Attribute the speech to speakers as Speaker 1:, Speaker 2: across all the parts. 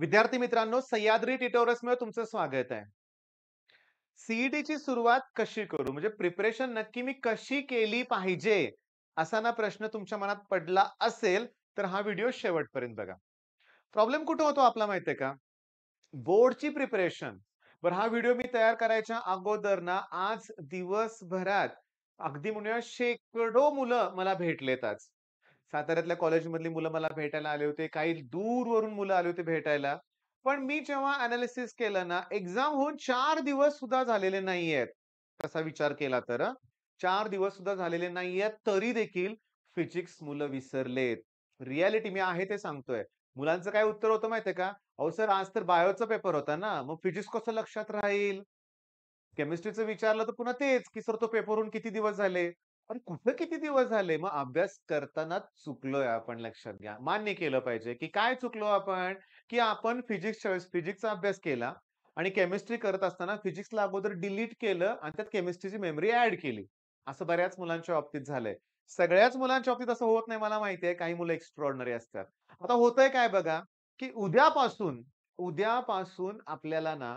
Speaker 1: विद्यार्थी मित्रांनो सह्याद्री मध्ये तुमचं स्वागत आहे e ची सुरुवात कशी करू म्हणजे प्रिपरेशन नक्की मी कशी केली पाहिजे असा ना प्रश्न तुमच्या मनात पडला असेल तर हा व्हिडिओ शेवटपर्यंत बघा प्रॉब्लेम कुठं होतो आपला माहितीये का बोर्डची प्रिपरेशन बरं हा व्हिडिओ मी तयार करायच्या अगोदर ना आज दिवसभरात अगदी म्हणूया शेकडो मुलं मला भेटलेत आज साताऱ्यातल्या कॉलेजमधली मुलं मला भेटायला आले होते काही दूरवरून मुलं आले होते भेटायला पण मी जेव्हा अनालिसिस केलं ना एक्झाम होऊन चार दिवस सुद्धा झालेले नाहीयेत तसा विचार केला तर चार दिवस सुद्धा झालेले नाहीयेत तरी देखील फिजिक्स मुलं विसरलेत रियालिटी मी आहे ते सांगतोय मुलांचं काय उत्तर होतं माहितीये का अहो सर आज तर बायोचा पेपर होता ना मग फिजिक्स कसं लक्षात राहील केमिस्ट्रीचं विचारलं तर पुन्हा तेच की सर तो पेपरहून किती दिवस झाले अरे कुठं किती दिवस झाले? मग अभ्यास करताना चुकलोय आपण लक्षात घ्या. मान्य केलं पाहिजे, की काय चुकलो आपण? की आपण फिजिक्स फिजिक्सचा अभ्यास केला आणि केमिस्ट्री करत असताना फिजिक्सला अगोदर डिलीट केलं आणि त्यात केमिस्ट्रीची मेमरी ऍड केली. असं बऱ्याच मुलांच्या बाबतीत झालंय. सगळ्याच मुलांच्या बाबतीत असं होत नाही मला माहिती आहे. काही मुलं एक्स्ट्रॉर्डनरी असतात. आता होतंय काय बघा, की उद्यापासून, उद्यापासून आपल्याला ना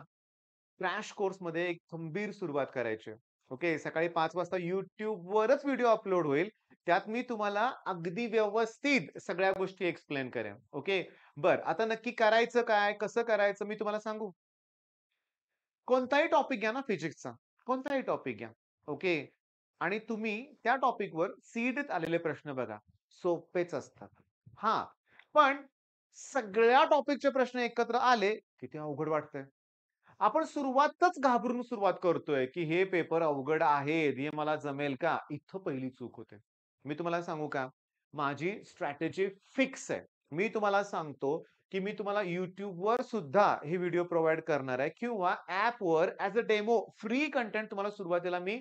Speaker 1: क्रॅश मध्ये एक खंबीर सुरुवात करायची ओके सकाळी पाच वाजता युट्यूबवरच व्हिडिओ अपलोड होईल त्यात मी तुम्हाला अगदी व्यवस्थित सगळ्या गोष्टी एक्सप्लेन करेन ओके बर आता नक्की करायचं काय कसं करायचं मी तुम्हाला सांगू कोणताही टॉपिक घ्या ना फिजिक्सचा कोणताही टॉपिक घ्या ओके आणि तुम्ही त्या टॉपिकवर सीडत आलेले प्रश्न बघा सोपेच असतात हा पण सगळ्या टॉपिकचे प्रश्न एकत्र आले किती अवघड वाटतंय आपण सुरुवातच घाबरून सुरुवात करतोय की हे पेपर अवघड आहेत हे मला जमेल का इथं पहिली चूक होते मी तुम्हाला सांगू का माझी स्ट्रॅटेजी फिक्स आहे मी तुम्हाला सांगतो की मी तुम्हाला युट्यूबवर सुद्धा हे व्हिडिओ प्रोव्हाइड करणार आहे किंवा ऍपवर as a demo free content तुम्हाला सुरुवातीला मी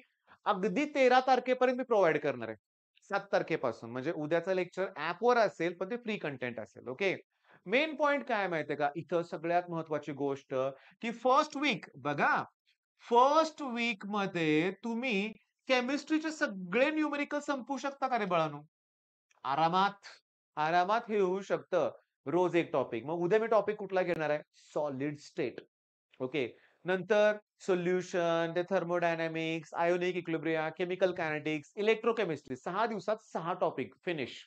Speaker 1: अगदी तेरा तारखेपर्यंत मी प्रोव्हाइड करणार आहे सात तारखेपासून म्हणजे उद्याचं लेक्चर ऍपवर असेल पण ते फ्री कंटेंट असेल ओके मेन पॉइंट काय माहितीये का इथं सगळ्यात महत्वाची गोष्ट की फर्स्ट वीक बघा फर्स्ट वीक मध्ये तुम्ही केमिस्ट्रीचे सगळे न्यूमेरिकल संपू शकता का रे बळानू आरामात आरामात हे होऊ शकतं रोज एक टॉपिक मग उद्या मी टॉपिक कुठला घेणार आहे सॉलिड स्टेट ओके नंतर सोल्युशन ते thermodynamics ionic equilibria chemical kinetics electrochemistry सहा दिवसात सहा टॉपिक फिनिश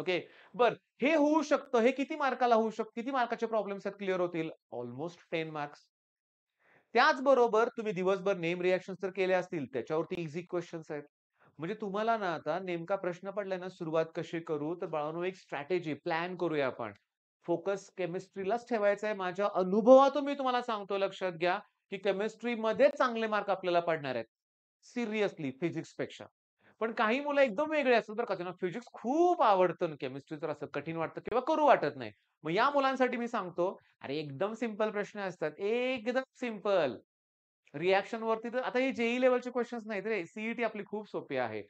Speaker 1: ओके बर हे होऊ शकतं हे किती मार्काला होऊ शकतं किती मार्काचे प्रॉब्लेम्स आहेत क्लिअर होतील ऑलमोस्ट टेन मार्क्स त्याचबरोबर तुम्ही दिवसभर नेम रिॲक्शन जर केले असतील त्याच्यावरती इझी क्वेश्चन्स आहेत म्हणजे तुम्हाला ना आता नेमका प्रश्न पडलाय ना सुरुवात कशी करू तर बाळांनो एक स्ट्रॅटेजी प्लॅन करूया आपण फोकस केमिस्ट्रीलाच ठेवायचा आहे माझ्या अनुभवातून मी तुम्हाला सांगतो लक्षात घ्या की केमिस्ट्रीमध्ये चांगले मार्क आपल्याला पडणार आहेत सिरियसली फिजिक्सपेक्षा पण काही मुलं एकदम वेगळे असतात बरं का त्यांना फिजिक्स खूप आवडतं केमिस्ट्री तर असं कठीण वाटतं किंवा करू वाटत नाही मग या मुलांसाठी मी सांगतो अरे एकदम सिंपल प्रश्न असतात एकदम सिंपल रिॲक्शन वरती तर आता हे जेई लेवलचे क्वेश्चन्स नाहीत रे सीईटी e आपली खूप सोपी आहे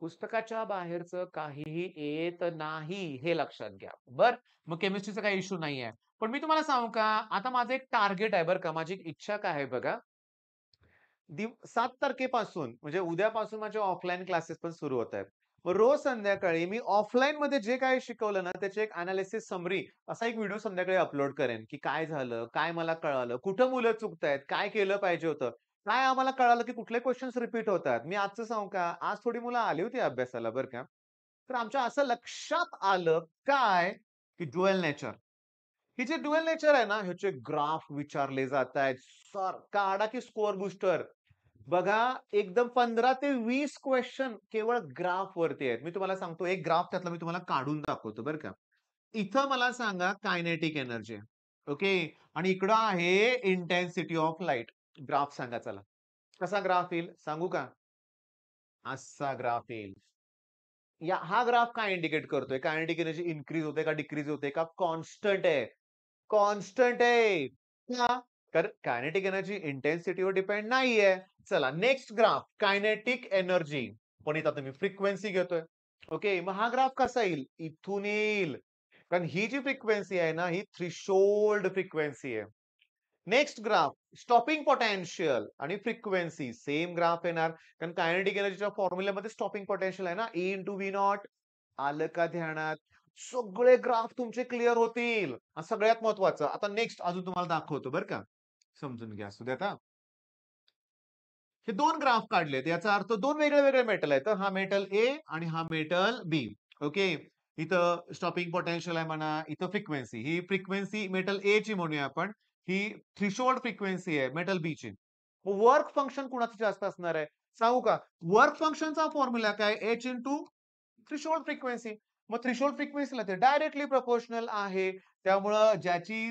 Speaker 1: पुस्तकाच्या बाहेरचं काहीही येत नाही हे लक्षात घ्या बर मग केमिस्ट्रीचा काही इश्यू नाही आहे पण मी तुम्हाला सांगू का आता माझं एक टार्गेट आहे बरं का माझी इच्छा काय आहे बघा सात तारखेपासून म्हणजे उद्यापासून माझे ऑफलाईन क्लासेस पण सुरू होत आहेत रोज संध्याकाळी मी ऑफलाईन मध्ये जे काय शिकवलं ना त्याचे एक अनालिसिस समरी असा एक व्हिडिओ संध्याकाळी अपलोड करेन की काय झालं काय मला कळालं कुठं मुलं चुकतायत काय केलं पाहिजे होतं काय आम्हाला कळालं की कुठले क्वेश्चन्स रिपीट होतात मी आजचं सांगू का आज थोडी मुलं आली होती अभ्यासाला बरं का तर आमच्या असं लक्षात आलं काय की ड्युएल नेचर ही जे ड्युएल नेचर आहे ना ह्याचे ग्राफ विचारले जात आहेत सर काढा की स्कोअर बुस्टर बघा एकदम पंधरा ते वीस क्वेश्चन केवळ ग्राफ वरती आहेत मी तुम्हाला सांगतो एक ग्राफ त्यातला मी तुम्हाला काढून दाखवतो बरं का इथं मला सांगा कायनेटिक एनर्जी ओके आणि इकडं आहे इंटेन्सिटी ऑफ लाईट ग्राफ सांगा चला कसा ग्राफ येईल सांगू का असा ग्राफ येईल या हा ग्राफ काय इंडिकेट करतोय कायनेटिक एनर्जी इन्क्रीज होते का डिक्रीज होते का कॉन्स्टंट आहे कॉन्स्टंट आहे कारण कायनेटिक एनर्जी इंटेन्सिटीवर डिपेंड नाहीये चला नेक्स्ट ग्राफ कायनेटिक एनर्जी पण इथं मी फ्रिक्वेन्सी घेतोय ओके मग हा ग्राफ कसा येईल इथून येईल कारण ही जी फ्रिक्वेन्सी आहे ना ही शोल्ड फ्रिक्वेन्सी आहे नेक्स्ट ग्राफ स्टॉपिंग पोटेन्शियल आणि फ्रिक्वेन्सी सेम ग्राफ येणार कारण कायनेटिक एनर्जीच्या फॉर्म्युल्यामध्ये स्टॉपिंग पोटेन्शियल आहे ना ए टू व्ही नॉट आलं का ध्यानात सगळे ग्राफ तुमचे क्लिअर होतील सगळ्यात महत्वाचं आता नेक्स्ट अजून तुम्हाला दाखवतो बरं का समजून घ्या असू हे दोन ग्राफ काढलेत याचा अर्थ दोन वेगळे वेगळे मेटल आहेत हा मेटल ए आणि हा मेटल बी ओके इथं स्टॉपिंग पोटेन्शियल आहे म्हणा इथं फ्रिक्वेन्सी ही फ्रिक्वेन्सी मेटल ए ची म्हणूया आपण ही थ्रिशोल्ड फ्रिक्वेन्सी आहे मेटल बी ची वर्क फंक्शन कुणाचं जास्त असणार आहे सांगू का वर्क फंक्शनचा फॉर्म्युला काय h into threshold frequency मग थ्रीशोल्ड फ्रिक्वेन्सीला ते डायरेक्टली प्रपोर्शनल आहे त्यामुळं ज्याची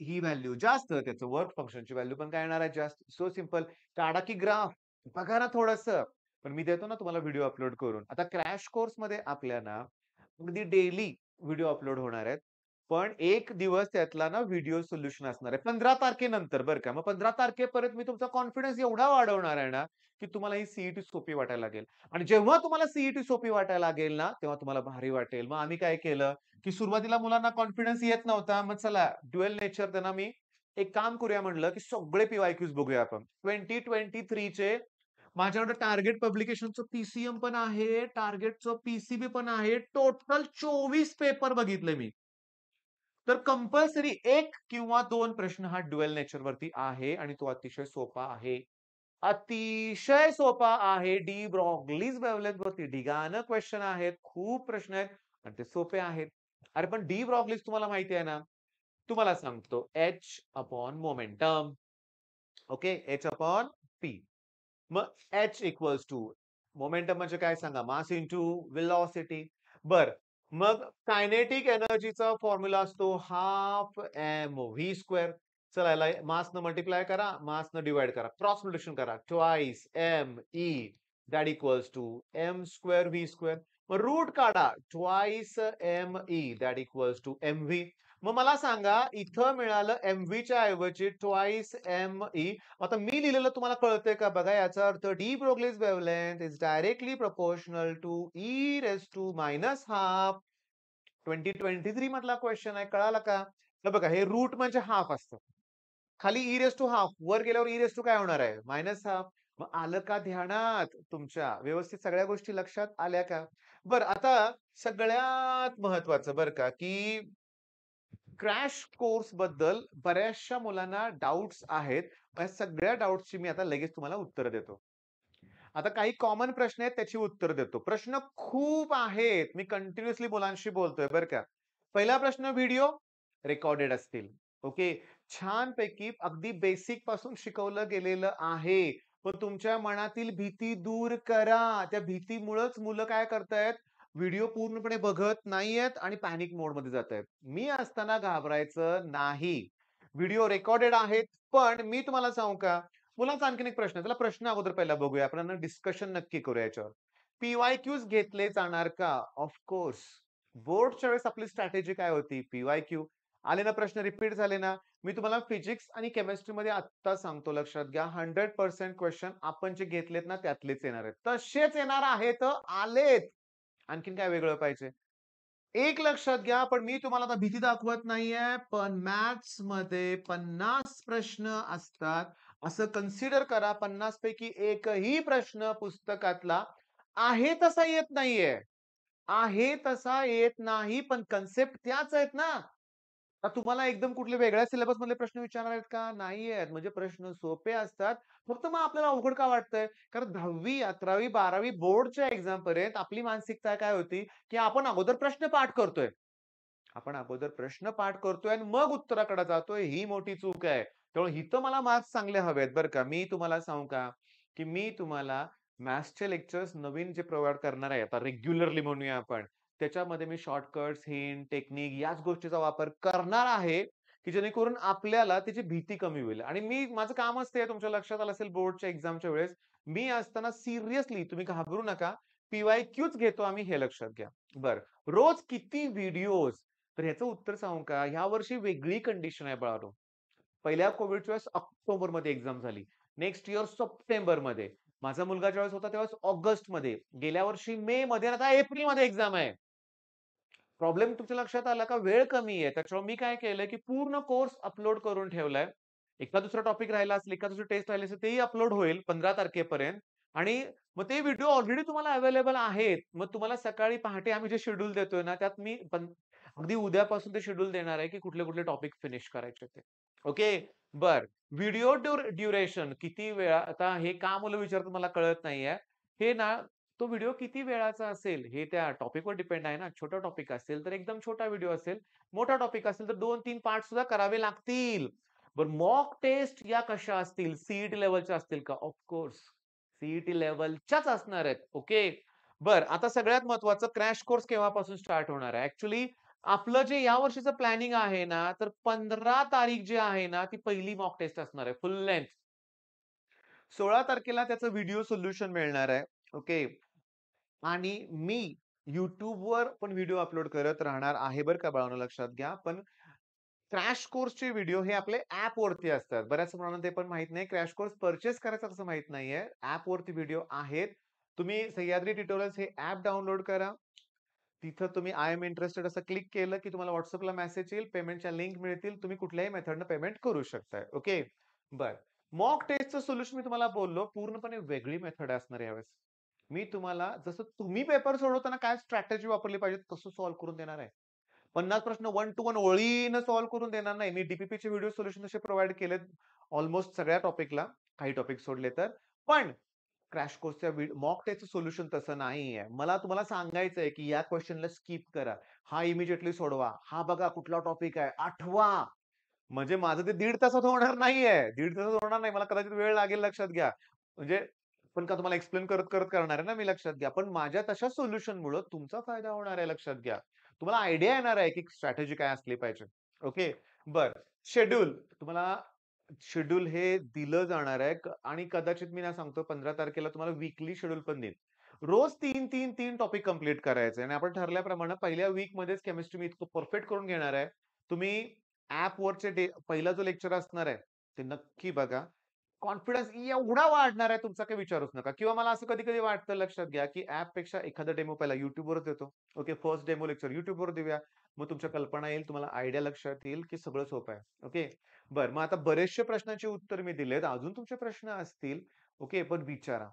Speaker 1: ही व्हॅल्यू जास्त त्याचं वर्क फंक्शनची व्हॅल्यू पण काय येणार आहे जास्त सो सिम्पल काढा की ग्राफ बघा ना थोडस पण मी देतो ना तुम्हाला व्हिडिओ अपलोड करून आता क्रॅश कोर्स मध्ये आपल्याला अगदी डेली व्हिडिओ अपलोड होणार आहेत पण एक दिवस त्यातला ना व्हिडिओ सोल्युशन असणार आहे पंधरा तारखेनंतर बरं का मग पंधरा तारखेपर्यंत मी तुमचा कॉन्फिडन्स एवढा वाढवणार आहे ना की तुम्हाला ही सीईटी सोपी वाटायला लागेल आणि जेव्हा तुम्हाला सीईटी सोपी वाटायला लागेल ना तेव्हा तुम्हाला भारी वाटेल मग आम्ही काय केलं की सुरुवातीला मुलांना कॉन्फिडन्स येत नव्हता मग चला ड्युएल नेचर त्यांना मी एक काम करूया म्हणलं की सगळे पीवायक्यूज बघूया आपण ट्वेंटी ट्वेंटी थ्रीचे माझ्याकडे टार्गेट पब्लिकेशनचं पीसीएम पण आहे टार्गेटचं पीसीबी पण आहे टोटल चोवीस पेपर बघितले मी तर कंपल्सरी एक किंवा दोन प्रश्न हा ड्युएल नेचर वरती आहे आणि तो अतिशय सोपा आहे अतिशय सोपा आहे डी ब्रॉगलीज वेवलेट वरती ढिगानं क्वेश्चन आहेत खूप प्रश्न आहेत आणि ते सोपे आहेत अरे पण डी ब्रॉगलीज तुम्हाला माहिती आहे ना तुम्हाला सांगतो h upon momentum okay h upon p मग एच इक्वल्स टू मोमेंटम म्हणजे काय सांगा मास टू विलॉसिटी बर मग कायनेटिक एनर्जीचा फॉर्म्युला असतो हाफ एम व्ही स्क्वेअर चला याला न मल्टिप्लाय करा न डिवाइड करा क्रॉस करा twice m e that equals to m square v square मग रूट काढा twice m e that equals to m v मग मला सांगा इथं मिळालं एम व्हीच्या ऐवजी ट्वाईस एम ई आता मी लिहिलेलं तुम्हाला कळतंय का बघा याचा अर्थ de Broglie's wavelength is directly proportional to e raise to minus half twenty twenty three मधला क्वेश्चन आहे कळाला का तर बघा हे रूट म्हणजे हाफ असतं खाली ई रेस टू हाफ वर गेल्यावर ई रेस टू काय होणार आहे मायनस हाफ मग आलं का ध्यानात तुमच्या व्यवस्थित सगळ्या गोष्टी लक्षात आल्या का बर आता सगळ्यात महत्वाचं बरं का की क्रॅश कोर्स बद्दल बऱ्याचशा मुलांना डाऊट्स आहेत या सगळ्या डाऊट्सची मी आता लगेच तुम्हाला उत्तर देतो आता काही कॉमन प्रश्न आहेत त्याची उत्तर देतो प्रश्न खूप आहेत मी कंटिन्युअसली मुलांशी बोलतोय बरं का पहिला प्रश्न व्हिडिओ रेकॉर्डेड असतील ओके छानपैकी अगदी बेसिक पासून शिकवलं गेलेलं आहे पण तुमच्या मनातील भीती दूर करा त्या भीतीमुळेच मुलं काय करतायत व्हिडिओ पूर्णपणे बघत नाहीयेत आणि पॅनिक मोडमध्ये जात आहेत मी असताना घाबरायचं नाही व्हिडिओ रेकॉर्डेड आहेत पण मी तुम्हाला सांगू का मुलांचा आणखीन एक प्रश्न त्याला प्रश्न अगोदर पहिला बघूया आपण डिस्कशन नक्की करूया याच्यावर पीवाय क्यूज घेतले जाणार का ऑफकोर्स बोर्डच्या वेळेस आपली स्ट्रॅटेजी काय होती पीवाय क्यू आले ना प्रश्न रिपीट झाले ना मी तुम्हाला फिजिक्स आणि केमिस्ट्रीमध्ये आत्ता सांगतो लक्षात घ्या हंड्रेड पर्सेंट क्वेश्चन आपण जे घेतलेत ना त्यातलेच येणार आहेत तसेच येणार आहेत आलेत आणखीन काय वेगळं पाहिजे एक लक्षात घ्या पण मी तुम्हाला आता भीती दाखवत नाहीये पण मॅथ्स मध्ये पन्नास प्रश्न असतात असं कन्सिडर करा पन्नास पैकी एकही प्रश्न पुस्तकातला आहे तसा येत नाहीये आहे तसा येत नाही पण कन्सेप्ट त्याच आहेत ना तुम्हाला एकदम कुठले वेगळ्या सिलेबस मधले प्रश्न विचारणार आहेत का नाही आहेत म्हणजे प्रश्न सोपे असतात फक्त मग आपल्याला अवघड का वाटतंय कारण दहावी अकरावी बारावी बोर्डच्या एक्झाम पर्यंत आपली मानसिकता काय होती की आपण अगोदर प्रश्न पाठ करतोय आपण अगोदर प्रश्न पाठ करतोय आणि मग उत्तराकडे जातोय ही मोठी चूक आहे त्यामुळे हिथं मला मार्क्स चांगले हवेत बरं का मी तुम्हाला सांगू का की मी तुम्हाला मॅथ्सचे लेक्चर्स नवीन जे प्रोव्हाइड करणार आहे आता रेग्युलरली म्हणूया आपण त्याच्यामध्ये मी शॉर्टकट्स हिंट टेक्निक याच गोष्टीचा वापर करणार आहे की जेणेकरून आपल्याला त्याची भीती कमी होईल आणि मी माझं काम असते तुमच्या लक्षात आलं असेल बोर्डच्या एक्झामच्या वेळेस मी असताना सिरियसली तुम्ही घाबरू नका पीवाय क्यूच घेतो आम्ही हे लक्षात घ्या बर रोज किती व्हिडिओज तर ह्याचं उत्तर सांगू का ह्या वर्षी वेगळी कंडिशन आहे बाळानो पहिल्या कोविडच्या वेळेस ऑक्टोबर मध्ये एक्झाम झाली नेक्स्ट इयर सप्टेंबर मध्ये माझा मुलगा ज्यावेळेस होता तेव्हा ऑगस्ट मध्ये गेल्या वर्षी मे मध्ये आता एप्रिल मध्ये एक्झाम आहे प्रॉब्लेम तुमच्या लक्षात आला का वेळ कमी आहे त्याच्यामुळे मी काय केलंय की पूर्ण कोर्स अपलोड करून ठेवलाय एका दुसरा टॉपिक राहिला असेल एका दुसरी टेस्ट राहिली असेल तेही अपलोड होईल पंधरा तारखेपर्यंत आणि मग ते व्हिडिओ ऑलरेडी तुम्हाला अवेलेबल आहेत मग तुम्हाला सकाळी पहाटे आम्ही जे शेड्यूल देतोय ना त्यात मी अगदी उद्यापासून ते शेड्यूल देणार आहे की कुठले कुठले टॉपिक फिनिश करायचे ते ओके बर व्हिडिओ ड्युरेशन किती वेळा आता हे का मुलं विचारतो मला कळत नाहीये हे ना तो व्हिडिओ किती वेळाचा असेल हे त्या टॉपिकवर डिपेंड आहे ना छोटा टॉपिक असेल तर एकदम छोटा व्हिडिओ असेल मोठा टॉपिक असेल तर दोन तीन पार्ट सुद्धा करावे लागतील बर मॉक टेस्ट या कशा असतील सीईटी लेवलच्या e असतील का ऑफकोर्स सीईटी लेवलच्याच असणार आहेत ओके बर आता सगळ्यात महत्वाचं क्रॅश कोर्स केव्हापासून स्टार्ट होणार आहे ऍक्च्युली आपलं जे या वर्षीचं प्लॅनिंग आहे ना तर पंधरा तारीख जे आहे ना ती पहिली मॉक टेस्ट असणार आहे फुल लेंथ सोळा तारखेला त्याचं व्हिडिओ सोल्युशन मिळणार आहे ओके आणि मी वर पण व्हिडिओ अपलोड करत राहणार आहे बरं का बाळा लक्षात घ्या पण क्रॅश कोर्सचे व्हिडिओ हे आपले ऍप वरती असतात बऱ्याच प्रमाणात ते पण माहित नाही क्रॅश कोर्स परचेस करायचा असं माहित नाहीये ऍप वरती व्हिडिओ आहेत तुम्ही सह्याद्री ट्युटोरियल्स हे ऍप डाउनलोड करा तिथं तुम्ही आय एम इंटरेस्टेड असं क्लिक केलं की तुम्हाला व्हॉट्सअपला मेसेज येईल पेमेंटच्या लिंक मिळतील तुम्ही कुठल्याही मेथडनं पेमेंट करू शकता ओके बर मॉक टेस्टचं सोल्युशन मी तुम्हाला बोललो पूर्णपणे वेगळी मेथड असणार यावेळेस मी तुम्हाला जसं तुम्ही पेपर सोडवताना काय स्ट्रॅटेजी वापरली पाहिजे तसं सॉल्व्ह करून देणार आहे पन्नास प्रश्न वन टू वन ओळीनं सॉल्व्ह करून देणार नाही मी डीपीपीचे व्हिडिओ सोल्युशन असे प्रोव्हाइड केले ऑलमोस्ट सगळ्या टॉपिकला काही टॉपिक सोडले तर पण क्रॅश कोर्सच्या मॉक टेस्टचं सोल्युशन तसं नाही आहे मला तुम्हाला सांगायचं आहे की या क्वेश्चनला स्किप करा हा इमिजिएटली सोडवा हा बघा कुठला टॉपिक आहे आठवा म्हणजे माझं ते दीड तासात होणार नाहीये दीड तासात होणार नाही मला कदाचित वेळ लागेल लक्षात घ्या म्हणजे पण का तुम्हाला एक्सप्लेन करत करत करणार आहे ना मी लक्षात घ्या पण माझ्या तशा सोल्युशन मुळे तुमचा फायदा होणार आहे लक्षात घ्या तुम्हाला आयडिया येणार आहे की स्ट्रॅटेजी काय असली पाहिजे ओके बर शेड्यूल तुम्हाला शेड्यूल हे दिलं जाणार आहे आणि कदाचित मी ना सांगतो पंधरा तारखेला तुम्हाला वीकली शेड्यूल पण देईल रोज तीन तीन तीन टॉपिक कम्प्लीट करायचे आणि आपण ठरल्याप्रमाणे पहिल्या वीक मध्येच केमिस्ट्री मी इतकं परफेक्ट करून घेणार आहे तुम्ही ऍपवरचे पहिला जो लेक्चर असणार आहे ते नक्की बघा कॉन्फिडन्स एवढा वाढणार आहे तुमचा काही विचारूच नका किंवा मला असं कधी कधी वाटतं लक्षात घ्या की ऍप पेक्षा एखादा डेमो पहिला युट्यूबवर देतो ओके फर्स्ट डेमो लेक्चर युट्यूबवर देऊया मग तुमच्या कल्पना येईल तुम्हाला आयडिया लक्षात येईल की सगळं सोपं आहे ओके बरं मग आता बरेचसे प्रश्नांची उत्तर मी दिलेत अजून तुमचे प्रश्न असतील ओके पण विचारा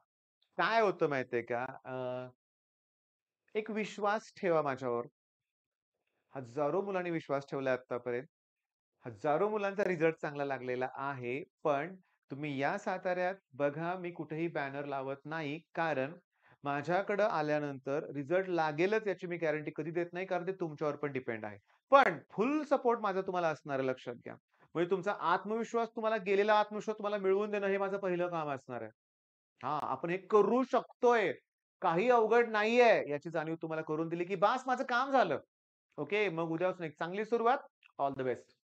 Speaker 1: काय होतं माहितीये का एक विश्वास ठेवा माझ्यावर हजारो मुलांनी विश्वास ठेवला आतापर्यंत हजारो मुलांचा रिझल्ट चांगला लागलेला आहे पण तुम्ही या साताऱ्यात बघा मी कुठेही बॅनर लावत नाही कारण माझ्याकडं आल्यानंतर रिझल्ट लागेलच याची मी गॅरंटी कधी देत नाही कारण ते तुमच्यावर पण डिपेंड आहे पण फुल सपोर्ट माझा तुम्हाला असणार आहे लक्षात घ्या म्हणजे तुमचा आत्मविश्वास तुम्हाला गेलेला आत्मविश्वास तुम्हाला मिळवून देणं हे माझं पहिलं काम असणार आहे हा आपण हे करू शकतोय काही अवघड नाहीये याची जाणीव तुम्हाला करून दिली की बास माझं काम झालं ओके मग उद्यापासून एक चांगली सुरुवात ऑल द बेस्ट